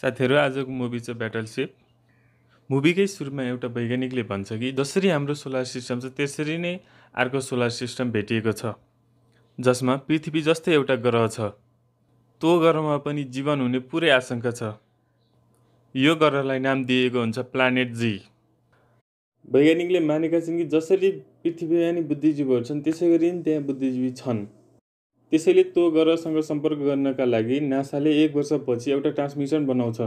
साथीहरू आजको मुभी छ ब्याटलसिप मुभीकै सुरुमा एउटा वैज्ञानिकले भन्छ कि जसरी हाम्रो सोलर सिस्टम छ त्यसरी नै अर्को सोलर सिस्टम भेटिएको छ जसमा पृथ्वी जस्तै एउटा ग्रह छ त्यो ग्रहमा पनि जीवन हुने पुरै आशंका छ यो ग्रहलाई नाम दिएको हुन्छ प्लानेट जी वैज्ञानिकले मानेका छन् कि जसरी पृथ्वी अनि बुद्धिजीवीहरू छन् त्यसै गरी त्यहाँ बुद्धिजीवी छन् त्यसैले त्यो ग्रहसँग सम्पर्क गर्नका लागि नासाले एक वर्षपछि एउटा ट्रान्समिसन बनाउँछ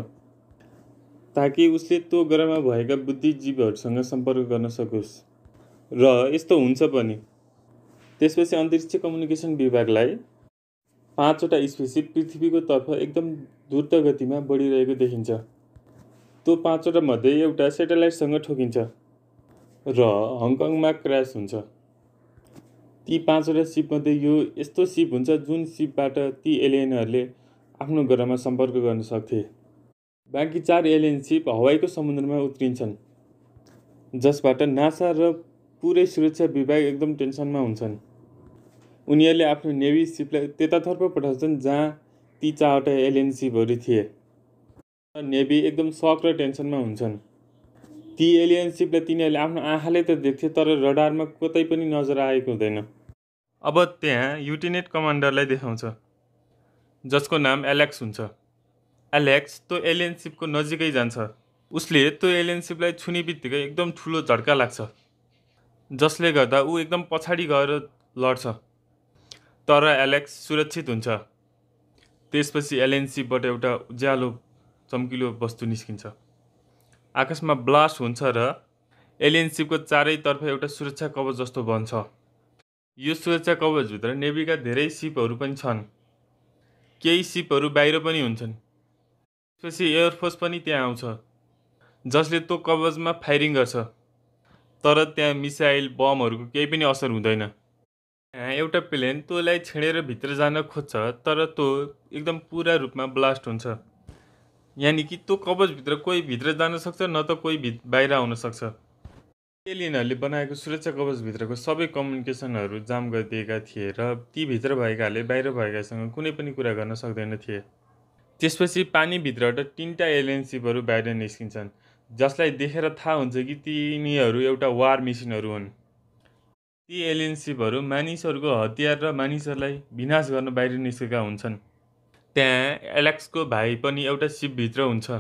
ताकि उसले त्यो ग्रहमा भएका बुद्धिजीवीहरूसँग सम्पर्क गर्न सकोस् र यस्तो हुन्छ पनि त्यसपछि अन्तरिक्ष कम्युनिकेसन विभागलाई पाँचवटा स्पेसी पृथ्वीको तर्फ एकदम द्रुत गतिमा बढिरहेको देखिन्छ त्यो पाँचवटा मध्ये एउटा सेटेलाइटसँग ठोकिन्छ र हङकङमा क्रास हुन्छ ती पाँचवटा सिपमध्ये यो यस्तो सिप हुन्छ जुन सिपबाट ती एलियनहरूले आफ्नो ग्रहमा सम्पर्क गर्न सक्थे बाँकी चार एलियन सिप हवाईको समुद्रमा उत्रिन्छन् जसबाट नासा र पुरै सुरक्षा विभाग एकदम टेन्सनमा हुन्छन् उनीहरूले आफ्नो नेभी सिपलाई त्यतातर्फ पठाउँछन् जहाँ ती चारवटा एलियन सिपहरू थिए र नेभी एकदम सक र टेन्सनमा हुन्छन् ती एलियन सिपलाई तिनीहरूले आफ्नो आँखाले त देख्थे तर रडारमा कतै पनि नजर आएको हुँदैन अब त्यहाँ युटिनेट कमान्डरलाई देखाउँछ जसको नाम एलेक्स हुन्छ एलेक्स त्यो एलियनसिपको नजिकै जान्छ उसले त्यो एलियनसिपलाई छुने बित्तिकै एकदम ठुलो झड्का लाग्छ जसले गर्दा ऊ एकदम पछाडि गएर लड्छ तर एलेक्स सुरक्षित हुन्छ त्यसपछि एलएनसीबाट एउटा उज्यालो चम्किलो वस्तु निस्किन्छ आकाशमा ब्लास्ट हुन्छ र एलियन चारैतर्फ एउटा सुरक्षा कवच जस्तो बन्छ यो सुरक्षा कवचभित्र नेभीका धेरै सिपहरू पनि छन् केही सिपहरू बाहिर पनि हुन्छन् त्यसपछि एयरफोर्स पनि त्यहाँ आउँछ जसले त्यो कवचमा फायरिङ गर्छ तर त्यहाँ मिसाइल बमहरूको केही पनि असर हुँदैन एउटा प्लेन तँलाई छेडेर भित्र जान खोज्छ तर तँ एकदम पुरा रूपमा ब्लास्ट हुन्छ यानि कि त्यो कवचभित्र कोही भित्र जान सक्छ न त कोही भि बाहिर आउन सक्छ एलियनहरूले बनाएको सुरक्षा कवचभित्रको सबै कम्युनिकेसनहरू जाम गरिदिएका थिए र तीभित्र भएकाले बाहिर भएकासँग कुनै पनि कुरा गर्न सक्दैन थिए त्यसपछि पानीभित्रबाट तिनवटा एलियन सिपहरू बाहिर निस्किन्छन् जसलाई देखेर थाहा हुन्छ कि तिनीहरू एउटा वार मेसिनहरू हुन् ती एलियन मानिसहरूको हतियार र मानिसहरूलाई विनाश गर्न बाहिर निस्केका हुन्छन् त्यहाँ एलेक्सको भाइ पनि एउटा सिपभित्र हुन्छ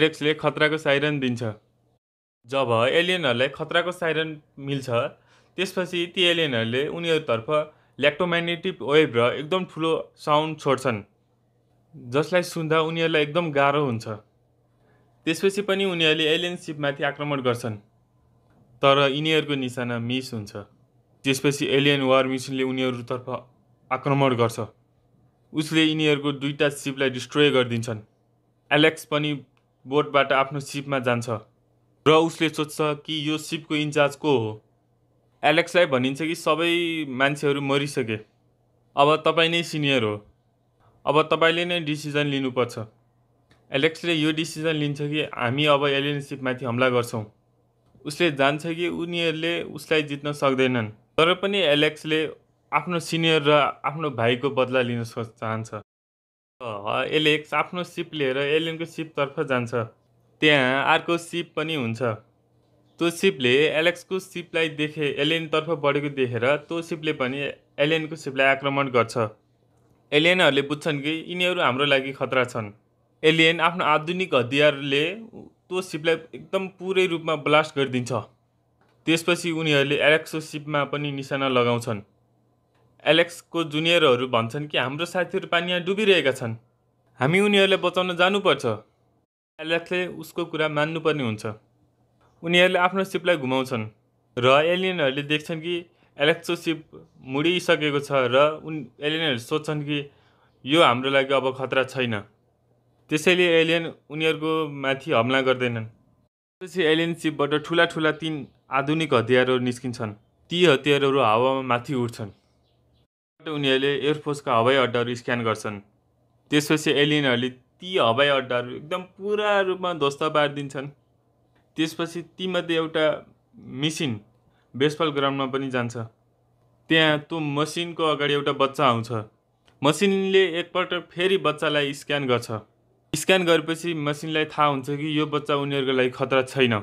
एलेक्सले खतराको साइरन दिन्छ जब एलियनहरूलाई खतराको साइरन मिल्छ त्यसपछि ती एलियनहरूले उनीहरूतर्फ ल्याक्टोम्याग्नेटिक वेभ र एकदम ठुलो साउन्ड छोड्छन् जसलाई सुन्दा उनीहरूलाई एकदम गाह्रो हुन्छ त्यसपछि पनि उनीहरूले एलियन सिपमाथि आक्रमण गर्छन् तर यिनीहरूको निशाना मिस हुन्छ त्यसपछि एलियन वार मिसिनले उनीहरूतर्फ आक्रमण गर्छ उसले यिनीहरूको दुईवटा सिपलाई डिस्ट्रोय गरिदिन्छन् एलेक्स पनि बोटबाट आफ्नो सिपमा जान्छ र उसले सोध्छ कि यो सिपको इन्चार्ज को हो एलेक्सलाई भनिन्छ कि सबै मान्छेहरू मरिसके अब तपाईँ नै सिनियर हो अब तपाईँले नै डिसिजन लिनुपर्छ एलेक्सले यो डिसिजन लिन्छ कि हामी अब एलियन सिपमाथि हमला गर्छौँ उसले जान्छ कि उनीहरूले उसलाई जित्न सक्दैनन् तर पनि एलेक्सले आफ्नो सिनियर र आफ्नो भाइको बदला लिन चाहन्छ एलेक्स आफ्नो सिप लिएर एलियनको सिपतर्फ जान्छ त्यहाँ अर्को सिप पनि हुन्छ त्यो सिपले एलेक्सको सिपलाई देखे एलियनतर्फ बढेको देखेर त्यो सिपले पनि एलियनको सिपलाई आक्रमण गर्छ एलियनहरूले बुझ्छन् कि यिनीहरू हाम्रो लागि खतरा छन् एलियन आफ्नो आधुनिक हतियारले त्यो सिपलाई एकदम पुरै रूपमा ब्लास्ट गरिदिन्छ त्यसपछि उनीहरूले एलेक्सको सिपमा पनि निशाना लगाउँछन् एलेक्सको जुनियरहरू भन्छन् कि हाम्रो साथीहरू पानीमा डुबिरहेका छन् हामी उनीहरूलाई बचाउन जानुपर्छ एलेक्सले उसको कुरा मान्नुपर्ने हुन्छ उनीहरूले आफ्नो सिपलाई घुमाउँछन् र एलियनहरूले देख्छन् कि एलेक्सो सिप मुडिसकेको छ र उन एलियनहरूले सोध्छन् कि यो हाम्रो लागि अब खतरा छैन त्यसैले एलियन उनीहरूको माथि हमला गर्दैनन् त्यसपछि एलियन सिपबाट ठुला ठुला तिन आधुनिक हतियारहरू निस्किन्छन् ती हतियारहरू हावामा माथि उठ्छन् उनीहरूले एयरफोर्सका हवाई अड्डाहरू स्क्यान गर्छन् त्यसपछि एलियनहरूले ती हवाईअड्डाहरू एकदम पुरा रूपमा ध्वस्त पारिदिन्छन् त्यसपछि तीमध्ये एउटा मिसिन बेसबल ग्राउन्डमा पनि जान्छ त्यहाँ त्यो मसिनको अगाडि एउटा बच्चा आउँछ मसिनले एकपल्ट फेरि बच्चालाई स्क्यान गर्छ स्क्यान गरेपछि मसिनलाई थाहा हुन्छ कि यो बच्चा उनीहरूको लागि खतरा छैन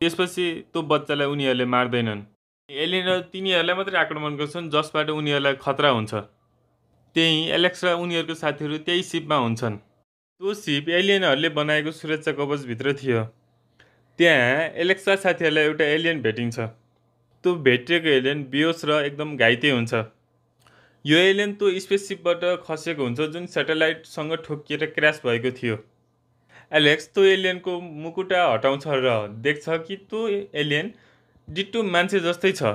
त्यसपछि त्यो बच्चालाई उनीहरूले मार्दैनन् एलियनहरू तिनीहरूलाई मात्रै आक्रमण गर्छन् जसबाट उनीहरूलाई खतरा हुन्छ त्यही एलेक्स र उनीहरूको साथीहरू त्यही सिपमा हुन्छन् त्यो सिप एलियनहरूले बनाएको सुरक्षा कवचभित्र थियो त्यहाँ एलेक्सा साथीहरूलाई एउटा एलियन भेटिन्छ त्यो भेटिएको एलियन बियोस र एकदम घाइते हुन्छ यो एलियन त्यो स्पेससिपबाट खसेको हुन्छ जुन सेटेलाइटसँग ठोकिएर क्रास भएको थियो एलेक्स त्यो एलियनको मुकुटा हटाउँछ र देख्छ कि त्यो एलियन डिटु मान्छे जस्तै छ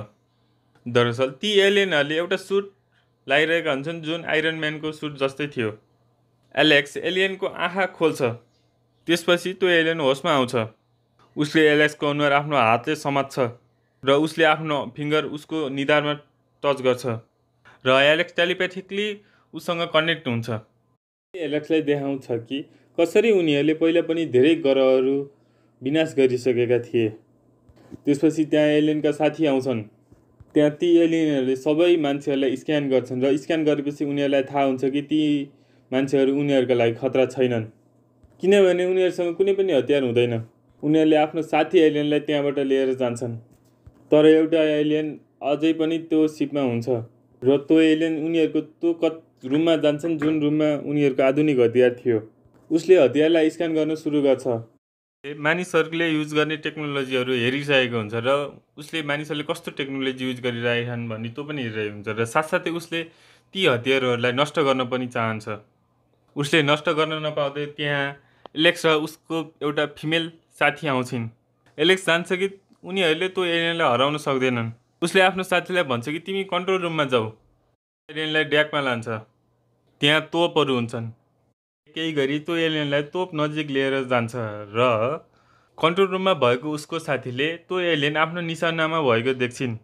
दरअसल ती एलियनहरूले एउटा सुट लाइरहेका हुन्छन् जुन आइरन म्यानको सुट जस्तै थियो एलेक्स एलियनको आँखा खोल्छ त्यसपछि त्यो एलियन होसमा आउँछ उसले एलेक्सको अनुहार आफ्नो हातले समात्छ र उसले आफ्नो फिङ्गर उसको निधारमा टच गर्छ र एलेक्स टेलिप्याथिकली उसँग कनेक्ट हुन्छ एलेक्सलाई देखाउँछ कि कसरी उनीहरूले पहिला पनि धेरै ग्रहहरू विनाश गरिसकेका थिए त्यसपछि त्यहाँ एलियनका साथी आउँछन् त्यहाँ ती एलियनहरूले सबै मान्छेहरूलाई स्क्यान गर्छन् र स्क्यान गरेपछि उनीहरूलाई थाहा हुन्छ कि ती मान्छेहरू उनीहरूका लागि खतरा छैनन् किनभने उनीहरूसँग कुनै पनि हतियार हुँदैन उनीहरूले आफ्नो साथी एलियनलाई त्यहाँबाट लिएर जान्छन् तर एउटा एलियन अझै पनि त्यो सिपमा हुन्छ र त्यो एलियन उनीहरूको त्यो कत रुममा जान्छन् जुन रुममा उनीहरूको आधुनिक हतियार थियो उसले हतियारलाई स्क्यान गर्न सुरु गर्छ मानिसहरूले युज गर्ने टेक्नोलोजीहरू हेरिरहेको हुन्छ र उसले मानिसहरूले कस्तो टेक्नोलोजी युज गरिरहेका छन् भन्ने त्यो पनि हेरिरहेको हुन्छ र साथसाथै उसले ती हतियारहरूलाई नष्ट गर्न पनि चाहन्छ उसले नष्ट गर्न नपाउँदै त्यहाँ एलेक्स र उसको एउटा फिमेल साथी आउँछिन् एलेक्स जान्छ कि उनीहरूले त्यो एलियनलाई हराउन सक्दैनन् उसले आफ्नो साथीलाई भन्छ कि तिमी कन्ट्रोल रुममा जाऊ एलियनलाई ड्याकमा लान्छ त्यहाँ तोपहरू हुन्छन् केही गरी त्यो एलियनलाई तोप नजिक लिएर जान्छ र कन्ट्रोल रुममा भएको उसको साथीले त्यो एलियन आफ्नो निशानामा भएको देख्छिन्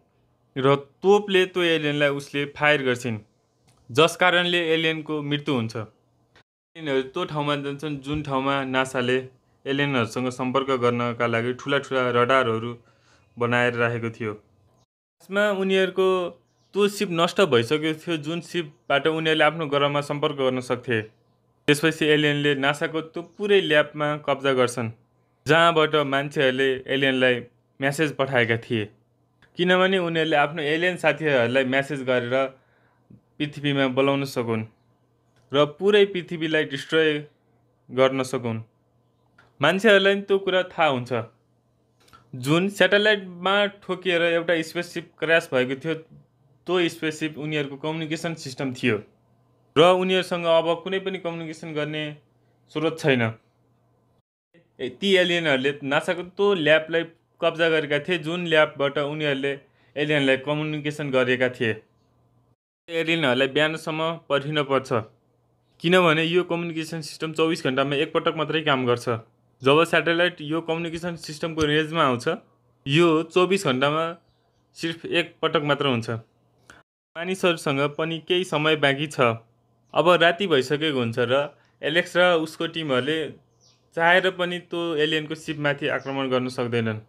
र तोपले त्यो एलियनलाई उसले फायर गर्छिन् जस कारणले एलियनको मृत्यु हुन्छ एलियनहरू त्यो ठाउँमा जान्छन् जुन ठाउँमा नासाले एलियनहरूसँग सम्पर्क गर्नका लागि ठुला ठुला रडारहरू बनाएर राखेको थियो यसमा उनीहरूको त्यो सिप नष्ट भइसकेको थियो जुन सिपबाट उनीहरूले आफ्नो ग्रहमा सम्पर्क गर्न सक्थे त्यसपछि एलियनले नासाको त्यो पुरै ल्याबमा कब्जा गर्छन् जहाँबाट मान्छेहरूले एलियनलाई म्यासेज पठाएका थिए किनभने उनीहरूले आफ्नो एलियन साथीहरूलाई म्यासेज गरेर पृथ्वीमा बोलाउन सकुन् र पुरै पृथ्वीलाई डिस्ट्रोय गर्न सकुन् मान्छेहरूलाई पनि त्यो कुरा थाहा हुन्छ जुन सेटेलाइटमा ठोकिएर एउटा स्पेससिप क्रास भएको थियो त्यो स्पेससिप उनीहरूको कम्युनिकेसन सिस्टम थियो र उनीहरूसँग अब कुनै पनि कम्युनिकेसन गर्ने स्रोत छैन ती एलियनहरूले नासाको त्यो ल्याबलाई कब्जा गरेका थिए जुन ल्याबबाट उनीहरूले एलियनलाई कम्युनिकेसन गरेका थिए एलियनहरूलाई बिहानसम्म पर्खिनुपर्छ किनभने यो कम्युनिकेसन सिस्टम चौबिस घन्टामा एकपटक मात्रै काम गर्छ जब सेटेलाइट यो कम्युनिकेसन सिस्टमको रेन्जमा आउँछ यो चौबिस घन्टामा सिर्फ एकपटक मात्र हुन्छ मानिसहरूसँग पनि केही समय बाँकी छ अब राति भइसकेको हुन्छ र एलेक्स र उसको टिमहरूले चाहेर पनि त्यो एलियनको सिपमाथि आक्रमण गर्न सक्दैनन्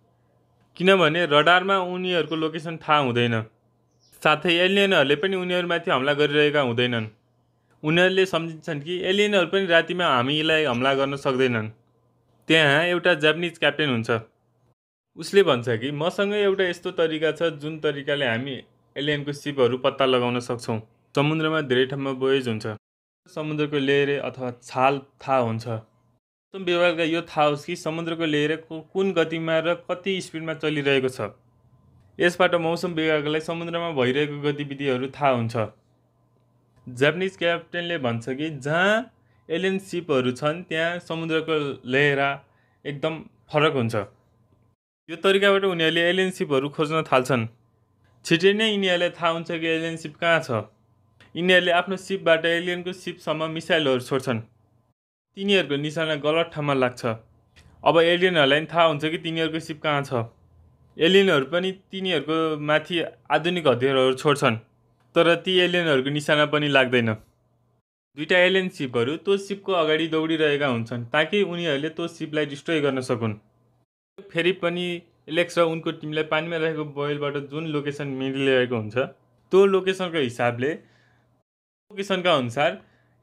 किनभने रडारमा उनीहरूको लोकेसन थाहा हुँदैन साथै एलियनहरूले पनि उनीहरूमाथि हमला गरिरहेका हुँदैनन् उनीहरूले सम्झिन्छन् कि एलियनहरू पनि रातिमा हामीलाई हमला गर्न सक्दैनन् त्यहाँ एउटा जापानिज क्याप्टेन हुन्छ उसले भन्छ कि मसँग एउटा यस्तो तरिका छ जुन तरिकाले हामी एलियनको सिपहरू पत्ता लगाउन सक्छौँ समुद्रमा धेरै ठाउँमा बोयज हुन्छ समुद्रको लेयरे अथवा छाल थाहा हुन्छ मौसम विभागलाई यो थाहा होस् कि समुद्रको लेयरे कुन गतिमा र कति स्पिडमा चलिरहेको छ यसबाट मौसम विभागलाई समुद्रमा भइरहेको गतिविधिहरू थाहा हुन्छ जापानिज क्याप्टेनले भन्छ कि जहाँ एलियन सिपहरू छन् त्यहाँ समुद्रको लेहरा एकदम फरक हुन्छ यो तरिकाबाट उनीहरूले एलियन सिपहरू खोज्न थाल्छन् छिटै नै यिनीहरूलाई थाहा हुन्छ कि एलियन सिप कहाँ छ यिनीहरूले आफ्नो सिपबाट एलियनको सिपसम्म मिसाइलहरू छोड्छन् तिनीहरूको निशाना गलत ठाउँमा लाग्छ अब एलियनहरूलाई पनि थाहा हुन्छ कि तिनीहरूको सिप कहाँ छ एलियनहरू पनि तिनीहरूको माथि आधुनिक हतियारहरू छोड्छन् तर ती एलियनहरूको निशाना पनि लाग्दैन दुईवटा एलियन सिपहरू त्यो सिपको अगाडि दौडिरहेका हुन्छन् ताकि उनीहरूले त्यो सिपलाई डिस्ट्रोय गर्न सकुन् फेरि पनि एलेक्स र उनको टिमलाई पानीमा रहेको बोइलबाट जुन लोकेसन मिलिरहेको हुन्छ त्यो लोकेसनको हिसाबले लोकेसनका अनुसार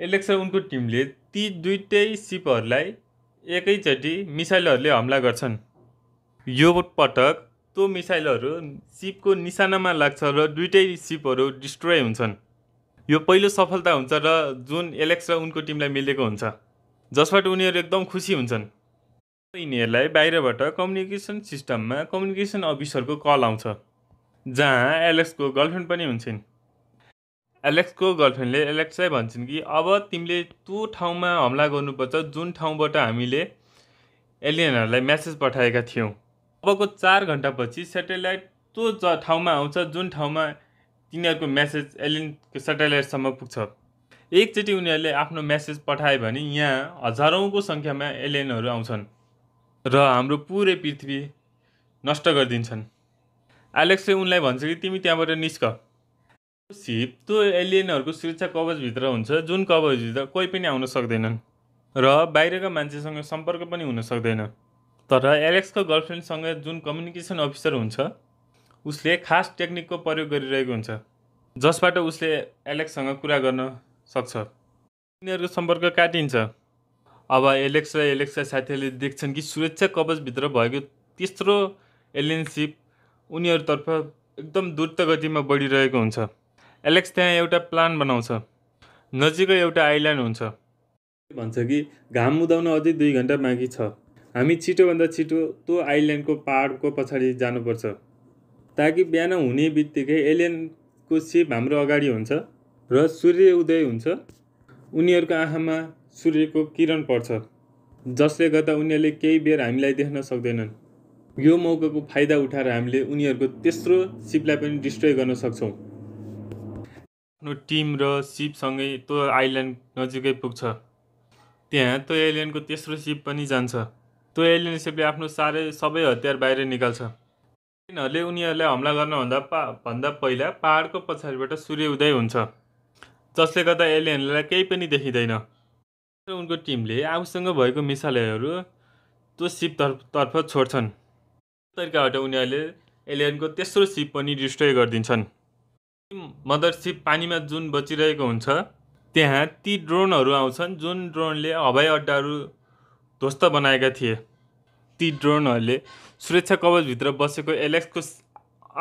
एलेक्स र उनको टिमले ती दुइटै सिपहरूलाई एकैचोटि मिसाइलहरूले हमला गर्छन् यो पटक त्यो मिसाइलहरू सिपको निशानामा लाग्छ र दुइटै सिपहरू डिस्ट्रोय हुन्छन् यो पहिलो सफलता हुन्छ र जुन एलेक्स र उनको टिमलाई मिलेको हुन्छ जसबाट उनीहरू एकदम खुसी हुन्छन् यिनीहरूलाई बाहिरबाट कम्युनिकेसन सिस्टममा कम्युनिकेसन अफिसरको कल आउँछ जहाँ एलेक्सको गर्लफ्रेन्ड पनि हुन्छन् एलेक्सको गर्लफ्रेन्डले एलेक्सलाई भन्छन् कि अब तिमीले त्यो ठाउँमा हमला गर्नुपर्छ जुन ठाउँबाट हामीले एलियनहरूलाई म्यासेज पठाएका थियौँ अबको चार घन्टापछि सेटेलाइट त्यो ज ठाउँमा आउँछ जुन ठाउँमा तिनीहरूको म्यासेज एलियनको सेटेलाइटसम्म पुग्छ एकचोटि उनीहरूले आफ्नो म्यासेज पठायो भने यहाँ हजारौँको सङ्ख्यामा एलियनहरू आउँछन् र हाम्रो पुरै पृथ्वी नष्ट गरिदिन्छन् एलेक्सले उनलाई भन्छ कि तिमी त्यहाँबाट निस्क सिप त्यो एलियनहरूको सुरक्षा कवचभित्र हुन्छ जुन कवचभित्र कोही पनि आउन सक्दैनन् र बाहिरका मान्छेसँग सम्पर्क पनि हुन सक्दैन तर एलेक्सको गर्लफ्रेन्डसँग जुन कम्युनिकेसन अफिसर हुन्छ उसले खास टेक्निकको प्रयोग गरिरहेको हुन्छ जसबाट उसले एलेक्ससँग कुरा गर्न सक्छ तिनीहरूको सम्पर्क काटिन्छ अब एलेक्स र एलेक्सका साथीहरूले देख्छन् कि सुरक्षा कवचभित्र भएको तेस्रो एलियनसिप उनीहरूतर्फ एकदम द्रुत गतिमा बढिरहेको हुन्छ एलेक्स त्यहाँ एउटा प्लान बनाउँछ नजिकै एउटा आइल्यान्ड हुन्छ भन्छ कि घाम उदाउन अझै दुई घन्टा बाँकी छ हामी छिटोभन्दा छिटो त्यो आइल्यान्डको पाहाडको पछाडि जानुपर्छ ताकि बिहान हुने बित्तिकै एलियनको सिप हाम्रो अगाडि हुन्छ र सूर्य उदय हुन्छ उनीहरूको आँखामा सूर्यको किरण पर्छ जसले गर्दा उनीहरूले केही बेर हामीलाई देख्न सक्दैनन् यो मौकाको फाइदा उठाएर हामीले उनीहरूको तेस्रो सिपलाई पनि डिस्ट्रोय गर्न सक्छौँ आफ्नो टिम र सिपसँगै त्यो आइल्यान्ड नजिकै पुग्छ त्यहाँ त्यो एलियनको तेस्रो सिप पनि जान्छ त्यो एलियन्सहरूले आफ्नो सारे सबै हतियार बाहिर निकाल्छ तिनीहरूले उनीहरूलाई हमला गर्नभन्दा पा भन्दा पहिला पाहाडको पछाडिबाट सूर्य उदय हुन्छ जसले गर्दा एलियनलाई केही पनि देखिँदैन र उनको टिमले आफूसँग भएको मिसाइलहरू त्यो सिप तर्फ छोड्छन् तरिकाबाट उनीहरूले एलियनको तेस्रो सिप पनि डिस्ट्रोय गरिदिन्छन् मदर सिप पानीमा जुन बचिरहेको हुन्छ त्यहाँ ती ड्रोनहरू आउँछन् जुन ड्रोनले हवाई अड्डाहरू ध्वस्त बनाएका थिए ती ड्रोनहरूले सुरक्षा कवचभित्र बसेको एलेक्सको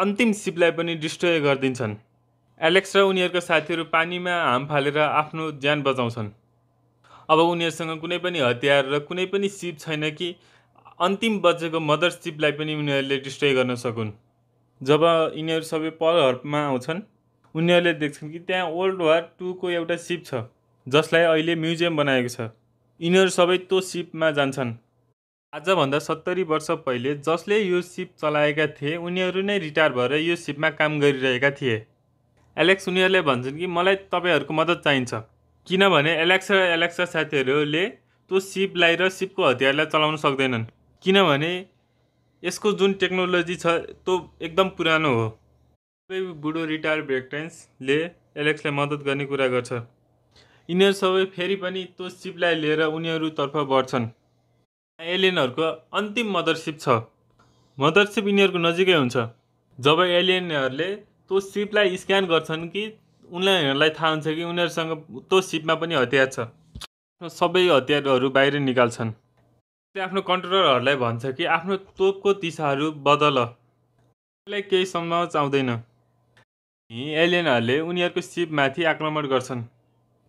अन्तिम सिपलाई पनि डिस्ट्रोय गरिदिन्छन् एलेक्स र उनीहरूको साथीहरू पानीमा हाम फालेर आफ्नो ज्यान बचाउँछन् अब उनीहरूसँग कुनै पनि हतियार र कुनै पनि सिप छैन कि अन्तिम बचेको मदर सिपलाई पनि उनीहरूले डिस्ट्रोय गर्न सकुन् जब यिनीहरू सबै पल आउँछन् उनीहरूले देख्छन् कि त्यहाँ वर्ल्ड वार टूको एउटा सिप छ जसलाई अहिले म्युजियम बनाएको छ यिनीहरू सबै त्यो सिपमा जान्छन् आजभन्दा सत्तरी वर्ष पहिले जसले यो सिप चलाएका थिए उनीहरू नै रिटायर भएर यो सिपमा काम गरिरहेका थिए एलेक्स उनीहरूले भन्छन् कि मलाई तपाईँहरूको मद्दत चाहिन्छ किनभने एलेक्स र एलेक्सा साथीहरूले त्यो सिपलाई र सिपको हतियारलाई चलाउन सक्दैनन् किनभने यसको जुन टेक्नोलोजी छ त्यो एकदम पुरानो हो सबै बुढो रिटायर भेक्टेन्सले एलेक्सलाई मद्दत गर्ने कुरा गर्छ यिनीहरू सबै फेरि पनि त्यो सिपलाई लिएर उनीहरूतर्फ बढ्छन् एलियनहरूको अन्तिम मदरसिप छ मदरसिप यिनीहरूको नजिकै हुन्छ जब एलियनहरूले त्यो सिपलाई स्क्यान गर्छन् कि उनीहरूलाई थाहा हुन्छ कि उनीहरूसँग त्यो सिपमा पनि हतियार छ सबै हतियारहरू बाहिर निकाल्छन् त्यसले आफ्नो कन्ट्रोलरहरूलाई भन्छ कि आफ्नो तोपको दिशाहरू बदल त्यसलाई केही समाज आउँदैन एलियनहरूले उनीहरूको सिपमाथि आक्रमण गर्छन्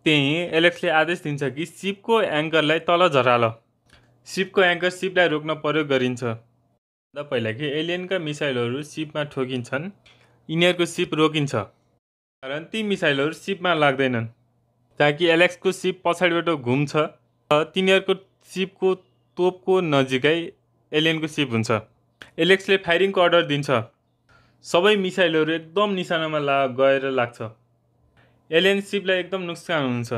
त्यहीँ एलेक्सले आदेश दिन्छ कि सिपको एङ्करलाई तल झराल सिपको एङ्कर सिपलाई रोक्न प्रयोग गरिन्छ पहिला कि एलियनका मिसाइलहरू सिपमा ठोकिन्छन् यिनीहरूको सिप रोकिन्छ कारण ती मिसाइलहरू सिपमा लाग्दैनन् ताकि एलेक्सको सिप पछाडिबाट घुम्छ र तिनीहरूको सिपको तोपको नजिकै एलियनको सिप हुन्छ एलेक्सले फायरिङको अर्डर दिन्छ सबै मिसाइलहरू एकदम निशानामा ला गएर लाग्छ एलियन सिपलाई एकदम नोक्सान हुन्छ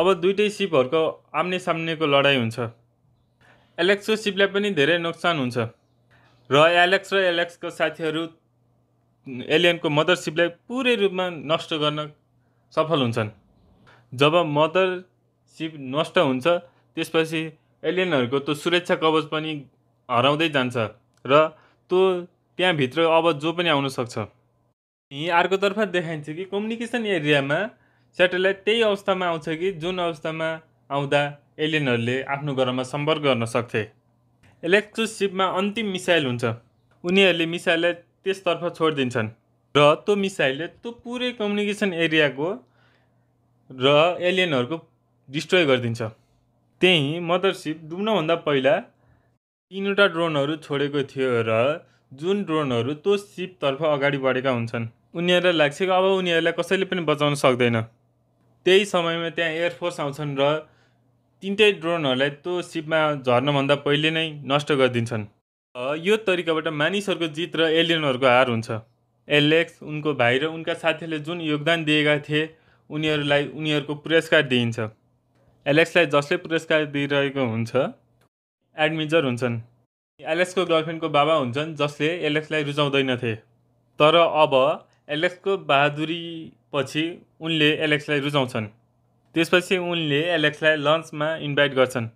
अब दुइटै सिपहरूको आम्ने सामनेको लडाइँ हुन्छ एलेक्सको सिपलाई पनि धेरै नोक्सान हुन्छ र एलेक्स र एलेक्सको साथीहरू एलियनको मदर सिपलाई पुरै रूपमा नष्ट गर्न सफल हुन्छन् जब मदर सिप नष्ट हुन्छ त्यसपछि एलियनहरूको त्यो सुरक्षा कवच पनि हराउँदै जान्छ र त्यो त्यहाँभित्र अब जो पनि आउन सक्छ यहीँ अर्कोतर्फ देखाइन्छ कि कम्युनिकेसन एरियामा सेटेलाइट त्यही अवस्थामा आउँछ कि जुन अवस्थामा आउँदा एलियनहरूले आफ्नो घरमा सम्पर्क गर्न सक्थे इलेक्ट्रोसिपमा अन्तिम मिसाइल हुन्छ उनीहरूले मिसाइललाई त्यसतर्फ छोडिदिन्छन् र त्यो मिसाइलले त्यो पुरै कम्युनिकेसन एरियाको र एलियनहरूको डिस्ट्रोय गरिदिन्छ त्यही मदरसिप डुब्नभन्दा पहिला तिनवटा ड्रोनहरू छोडेको थियो र जुन ड्रोनहरू त्यो सिपतर्फ अगाडि बढेका हुन्छन् उनीहरूलाई लाग्छ कि अब उनीहरूलाई कसैले पनि बचाउन सक्दैन त्यही समयमा त्यहाँ एयरफोर्स आउँछन् र तिनटै ड्रोनहरूलाई त्यो सिपमा झर्नभन्दा पहिले नै नष्ट गरिदिन्छन् यो तरिकाबाट मानिसहरूको जित र एलियनहरूको हार हुन्छ एलेक्स उनको भाइ र उनका साथीहरूले जुन योगदान दिएका थिए उनीहरूलाई उनीहरूको पुरस्कार दिइन्छ एलेक्सलाई जसले पुरस्कार दिइरहेको हुन्छ एडमिजर हुन्छन् एलेक्सको गर्लफ्रेन्डको बाबा हुन्छन् जसले एलेक्सलाई रुचाउँदैनथे तर अब एलेक्सको बहादुरी पछि उनले एलेक्सलाई रुचाउँछन् त्यसपछि उनले एलेक्सलाई लन्चमा इन्भाइट गर्छन्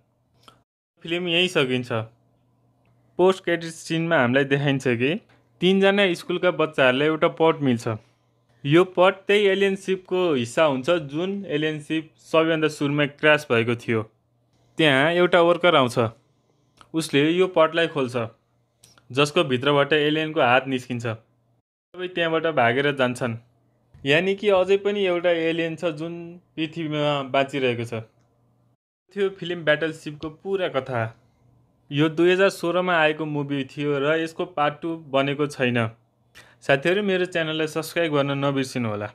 फिल्म यहीँ सकिन्छ पोस्ट क्रेडिट सिनमा हामीलाई देखाइन्छ कि तिनजना स्कुलका बच्चाहरूलाई एउटा पट मिल्छ यो पट त्यही एलियनसिपको हिस्सा हुन्छ जुन एलियनसिप सबैभन्दा सुरुमा क्रास भएको थियो त्यहाँ एउटा वर्कर आउँछ उसले यो पटलाई खोल्छ जसको भित्रबाट एलियनको हात निस्किन्छ सबै त्यहाँबाट भागेर जान्छन् यानि कि अझै पनि एउटा एलियन छ जुन पृथ्वीमा बाँचिरहेको छ थियो फिल्म ब्याटल सिपको पुरा कथा यो दुई हजार सोह्रमा आएको मुभी थियो र यसको पार्ट टू बनेको छैन साथीहरू मेरो च्यानललाई सब्सक्राइब गर्न होला